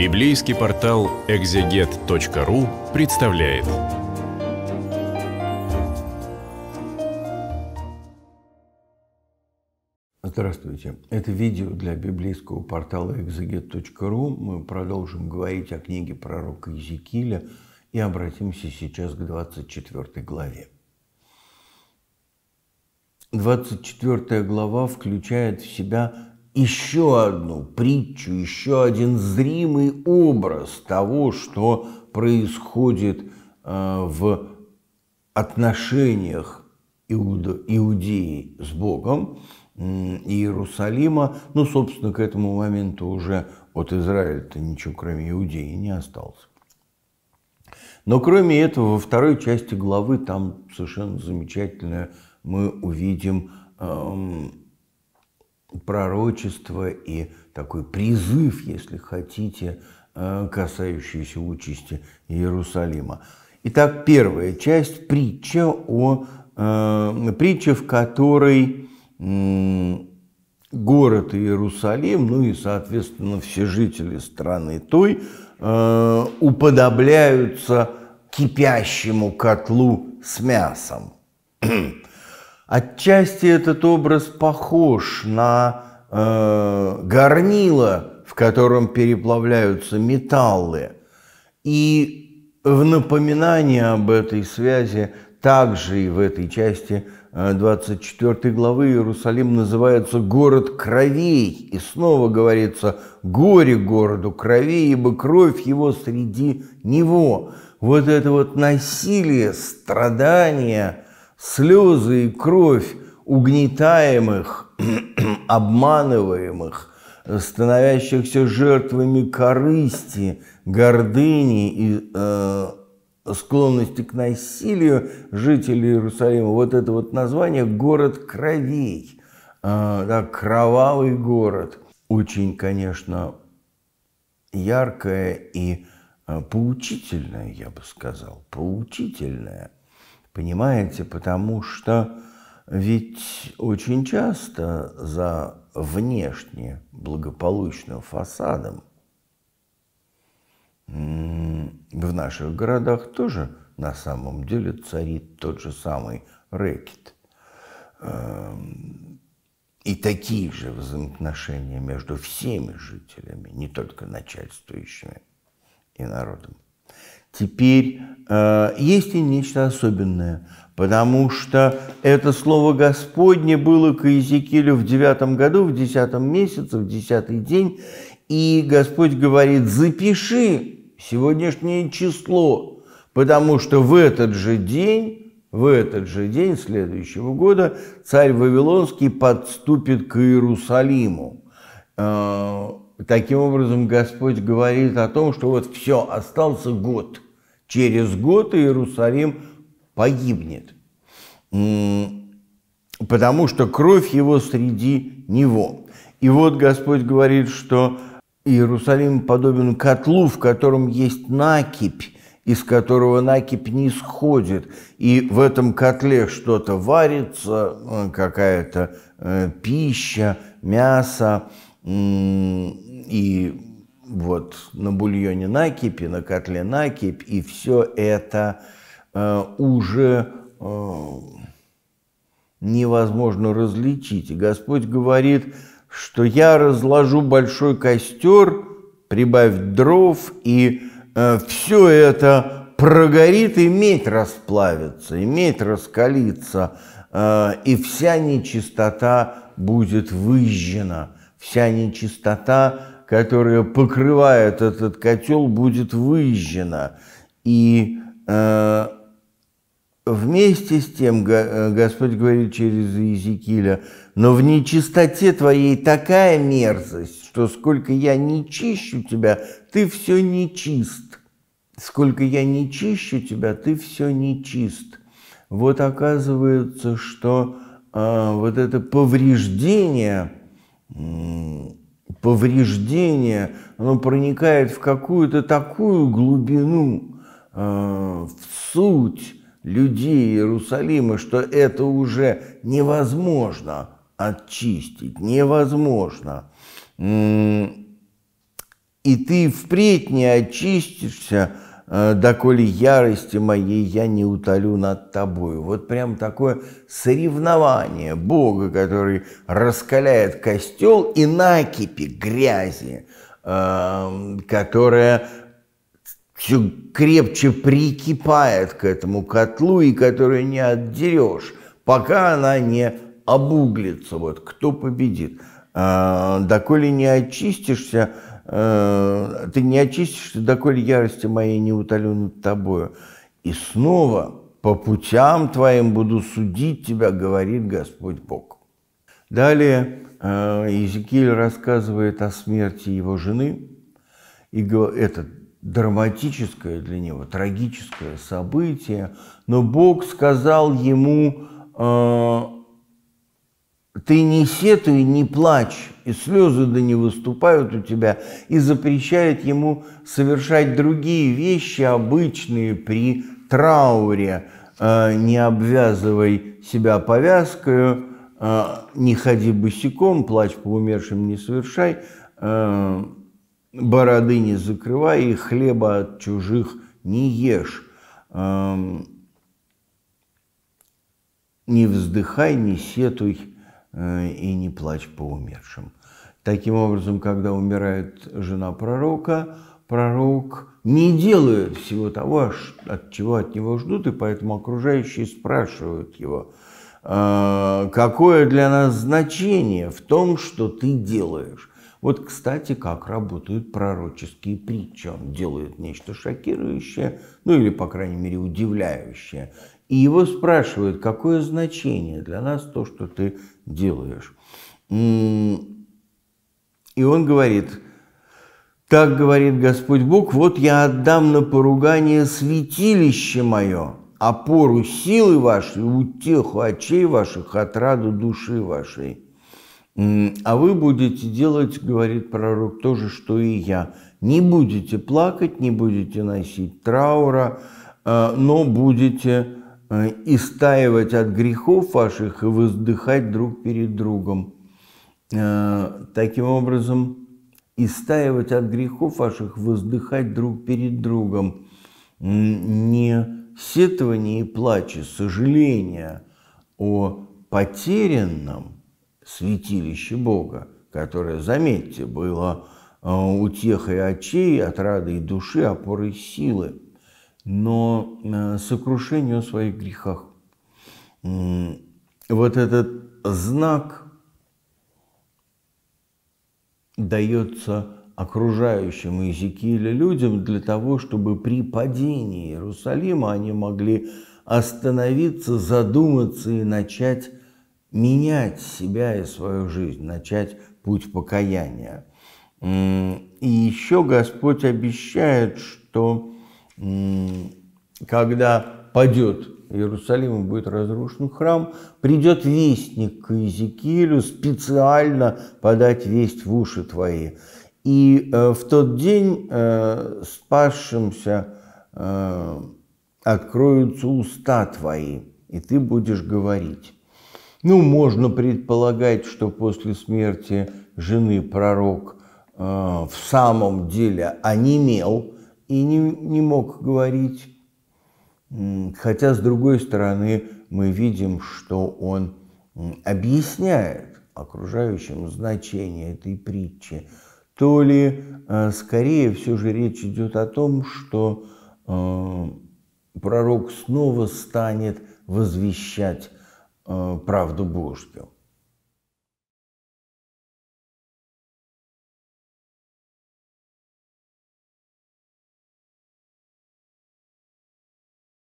Библейский портал экзегет.ру представляет. Здравствуйте. Это видео для библейского портала экзегет.ру. Мы продолжим говорить о книге пророка Иезекииля и обратимся сейчас к 24 главе. 24 глава включает в себя еще одну притчу, еще один зримый образ того, что происходит э, в отношениях Иуда, Иудеи с Богом Иерусалима. Ну, собственно, к этому моменту уже от Израиля-то ничего, кроме Иудеи, не осталось. Но кроме этого, во второй части главы там совершенно замечательное мы увидим эм, пророчество и такой призыв, если хотите, э, касающийся участи Иерусалима. Итак, первая часть – притча, о, э, притча, в которой э, город Иерусалим, ну и, соответственно, все жители страны той, э, уподобляются кипящему котлу с мясом. Отчасти этот образ похож на э, горнило, в котором переплавляются металлы. И в напоминание об этой связи также и в этой части 24 э, главы Иерусалим называется «город кровей», и снова говорится «горе городу крови, ибо кровь его среди него». Вот это вот насилие, страдания слезы и кровь угнетаемых, обманываемых, становящихся жертвами корысти, гордыни и э, склонности к насилию жителей Иерусалима. Вот это вот название «город кровей», э, да, «кровавый город». Очень, конечно, яркое и э, поучительное, я бы сказал, поучительное – Понимаете, потому что ведь очень часто за внешне благополучным фасадом в наших городах тоже на самом деле царит тот же самый рэкет. Эм, и такие же взаимоотношения между всеми жителями, не только начальствующими и народом. Теперь э, есть и нечто особенное, потому что это слово Господне было к Иезекиилю в девятом году, в десятом месяце, в десятый день, и Господь говорит, запиши сегодняшнее число, потому что в этот же день, в этот же день следующего года царь Вавилонский подступит к Иерусалиму. Э, Таким образом, Господь говорит о том, что вот все, остался год. Через год Иерусалим погибнет, потому что кровь его среди него. И вот Господь говорит, что Иерусалим подобен котлу, в котором есть накипь, из которого накипь не сходит. И в этом котле что-то варится, э, какая-то э, пища, мясо, и вот на бульоне накипи, на котле накипь, и все это э, уже э, невозможно различить. И Господь говорит, что я разложу большой костер, прибавь дров, и э, все это прогорит, и медь расплавится, и медь раскалится, э, и вся нечистота будет выжжена, вся нечистота которая покрывает этот котел, будет выжжена. И э, вместе с тем, э, Господь говорит через Иезекииля, но в нечистоте твоей такая мерзость, что сколько я не чищу тебя, ты все нечист. Сколько я не чищу тебя, ты все нечист. Вот оказывается, что э, вот это повреждение, э, повреждение, оно проникает в какую-то такую глубину, э, в суть людей Иерусалима, что это уже невозможно очистить, невозможно. И ты впредь не очистишься, «А доколе ярости моей я не утолю над тобою. Вот прям такое соревнование Бога, который раскаляет костел и накипи грязи, а, которая все крепче прикипает к этому котлу и которую не отдерешь, пока она не обуглится. Вот кто победит? А, доколе не очистишься, Э, ты не очистишься, доколе ярости моей не утолю над тобою. И снова по путям твоим буду судить тебя, говорит Господь Бог. Далее э, Иезекииль рассказывает о смерти его жены, и это драматическое для него, трагическое событие, но Бог сказал ему э, ты не сетуй, не плачь, и слезы да не выступают у тебя, и запрещает ему совершать другие вещи, обычные при трауре. Э, не обвязывай себя повязкою, э, не ходи босиком, плач по умершим не совершай, э, бороды не закрывай и хлеба от чужих не ешь. Эм, не вздыхай, не сетуй, Э, и не плачь по умершим. Таким образом, когда умирает жена пророка, пророк не делает всего того, от чего от него ждут, и поэтому окружающие спрашивают его, «А какое для нас значение в том, что ты делаешь. Вот, кстати, как работают пророческие притчи. Он делает нечто шокирующее, ну или, по крайней мере, удивляющее. И его спрашивают, какое значение для нас то, что ты делаешь. М-м, и он говорит, так говорит Господь Бог, вот я отдам на поругание святилище мое, опору силы вашей, утеху очей ваших, отраду души вашей. А вы будете делать, говорит пророк, то же, что и я. Не будете плакать, не будете носить траура, э, но будете э, истаивать от грехов ваших и воздыхать друг перед другом. Э, таким образом, истаивать от грехов ваших, воздыхать друг перед другом. Не сетование и плача, сожаление о потерянном – святилище Бога, которое, заметьте, было э, утехой очей, отрадой души, опорой силы, но э, сокрушению о своих грехах. Вот этот знак дается окружающим Иезекииля людям для того, чтобы при падении Иерусалима они могли остановиться, задуматься и начать менять себя и свою жизнь, начать путь покаяния. И еще Господь обещает, что когда падет Иерусалим и будет разрушен храм, придет вестник к Иезекиилю специально подать весть в уши твои. И э, в тот день э, спасшимся э, откроются уста твои, и ты будешь говорить. Ну, можно предполагать, что после смерти жены пророк э, в самом деле онемел и не, не мог говорить. Хотя, с другой стороны, мы видим, что он объясняет окружающим значение этой притчи, то ли э, скорее все же речь идет о том, что э, пророк снова станет возвещать Э, правду Божью.